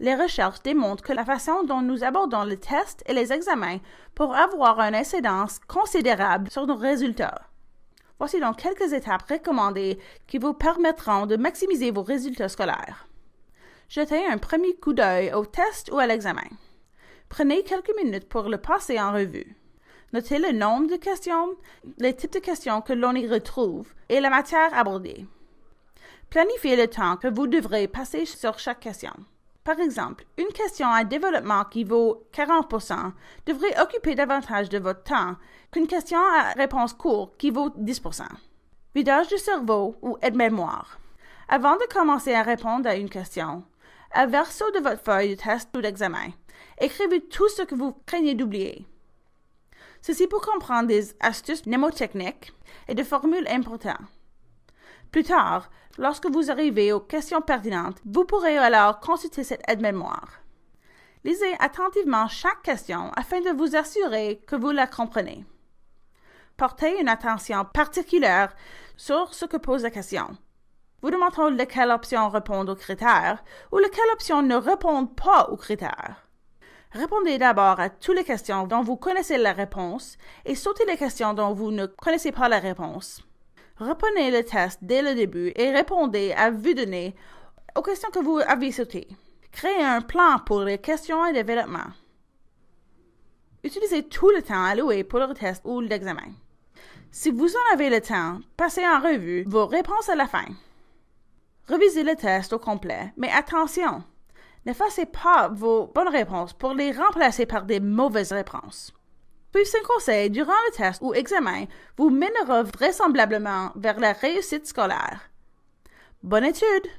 Les recherches démontrent que la façon dont nous abordons les tests et les examens pourra avoir une incidence considérable sur nos résultats. Voici donc quelques étapes recommandées qui vous permettront de maximiser vos résultats scolaires. Jetez un premier coup d'œil au test ou à l'examen. Prenez quelques minutes pour le passer en revue. Notez le nombre de questions, les types de questions que l'on y retrouve et la matière abordée. Planifiez le temps que vous devrez passer sur chaque question. Par exemple, une question à développement qui vaut 40% devrait occuper davantage de votre temps qu'une question à réponse courte qui vaut 10%. Vidage du cerveau ou aide-mémoire. Avant de commencer à répondre à une question, à verso de votre feuille de test ou d'examen. Écrivez tout ce que vous craignez d'oublier. Ceci pour comprendre des astuces mnémotechniques et des formules importantes. Plus tard, lorsque vous arrivez aux questions pertinentes, vous pourrez alors consulter cette aide-mémoire. Lisez attentivement chaque question afin de vous assurer que vous la comprenez. Portez une attention particulière sur ce que pose la question. Vous de quelle option répondent aux critères ou lesquelles option ne répondent pas aux critères. Répondez d'abord à toutes les questions dont vous connaissez la réponse et sautez les questions dont vous ne connaissez pas la réponse. Reprenez le test dès le début et répondez à vue de nez aux questions que vous avez sautées. Créez un plan pour les questions et développement. Utilisez tout le temps alloué pour le test ou l'examen. Si vous en avez le temps, passez en revue vos réponses à la fin. Revisez le test au complet, mais attention, N'effacez pas vos bonnes réponses pour les remplacer par des mauvaises réponses. Plus un conseil durant le test ou examen vous mènera vraisemblablement vers la réussite scolaire. Bonne étude!